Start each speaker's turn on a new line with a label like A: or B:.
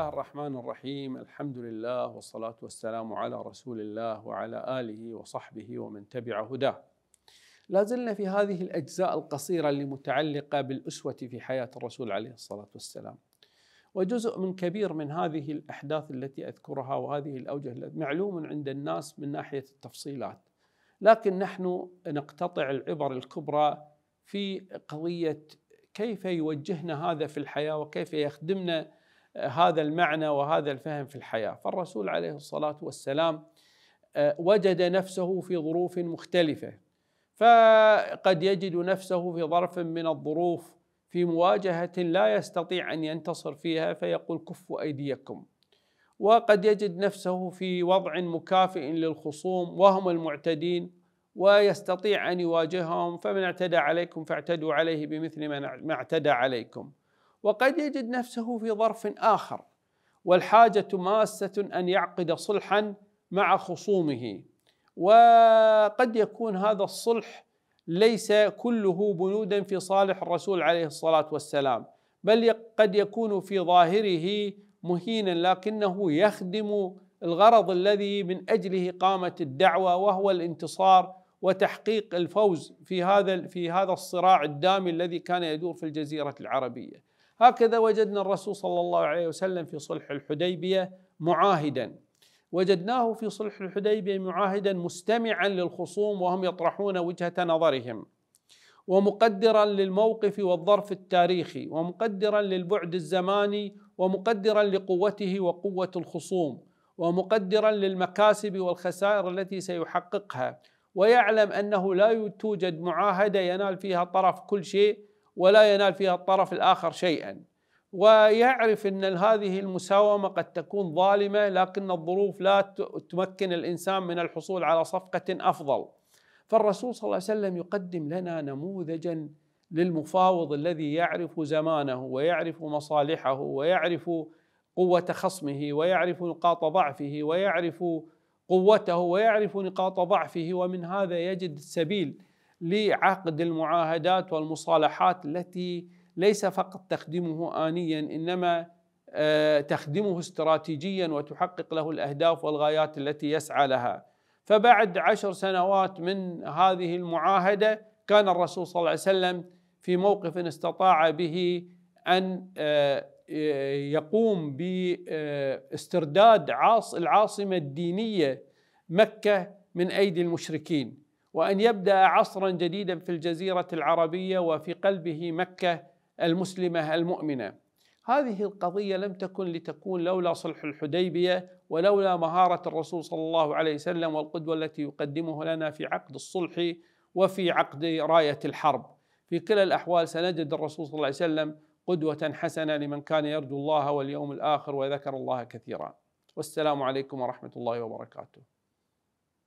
A: الله الرحمن الرحيم الحمد لله والصلاة والسلام على رسول الله وعلى آله وصحبه ومن تبع هداه لا زلنا في هذه الأجزاء القصيرة المتعلقة بالأسوة في حياة الرسول عليه الصلاة والسلام وجزء من كبير من هذه الأحداث التي أذكرها وهذه الأوجه معلوم عند الناس من ناحية التفصيلات لكن نحن نقتطع العبر الكبرى في قضية كيف يوجهنا هذا في الحياة وكيف يخدمنا هذا المعنى وهذا الفهم في الحياه فالرسول عليه الصلاه والسلام آه، وجد نفسه في ظروف مختلفه فقد يجد نفسه في ظرف من الظروف في مواجهه لا يستطيع ان ينتصر فيها فيقول كفوا ايديكم وقد يجد نفسه في وضع مكافئ للخصوم وهم المعتدين ويستطيع ان يواجههم فمن اعتدى عليكم فاعتدوا عليه بمثل ما اعتدى عليكم وقد يجد نفسه في ظرف آخر والحاجة ماسة أن يعقد صلحا مع خصومه وقد يكون هذا الصلح ليس كله بنودا في صالح الرسول عليه الصلاة والسلام بل قد يكون في ظاهره مهينا لكنه يخدم الغرض الذي من أجله قامت الدعوة وهو الانتصار وتحقيق الفوز في هذا في هذا الصراع الدامي الذي كان يدور في الجزيرة العربية هكذا وجدنا الرسول صلى الله عليه وسلم في صلح الحديبيه معاهدا وجدناه في صلح الحديبيه معاهدا مستمعا للخصوم وهم يطرحون وجهه نظرهم ومقدرا للموقف والظرف التاريخي ومقدرا للبعد الزماني ومقدرا لقوته وقوه الخصوم ومقدرا للمكاسب والخسائر التي سيحققها ويعلم انه لا توجد معاهده ينال فيها طرف كل شيء ولا ينال فيها الطرف الآخر شيئا ويعرف أن هذه المساومة قد تكون ظالمة لكن الظروف لا تمكن الإنسان من الحصول على صفقة أفضل فالرسول صلى الله عليه وسلم يقدم لنا نموذجا للمفاوض الذي يعرف زمانه ويعرف مصالحه ويعرف قوة خصمه ويعرف نقاط ضعفه ويعرف قوته ويعرف نقاط ضعفه ومن هذا يجد السبيل لعقد المعاهدات والمصالحات التي ليس فقط تخدمه آنيا إنما آه، تخدمه استراتيجيا وتحقق له الأهداف والغايات التي يسعى لها فبعد عشر سنوات من هذه المعاهدة كان الرسول صلى الله عليه وسلم في موقف استطاع به أن آه، يقوم باسترداد العاصمة الدينية مكة من أيدي المشركين وأن يبدأ عصرا جديدا في الجزيرة العربية وفي قلبه مكة المسلمة المؤمنة هذه القضية لم تكن لتكون لولا صلح الحديبية ولولا مهارة الرسول صلى الله عليه وسلم والقدوة التي يقدمه لنا في عقد الصلح وفي عقد راية الحرب في كلا الأحوال سنجد الرسول صلى الله عليه وسلم قدوة حسنة لمن كان يرجو الله واليوم الآخر وذكر الله كثيرا والسلام عليكم ورحمة الله وبركاته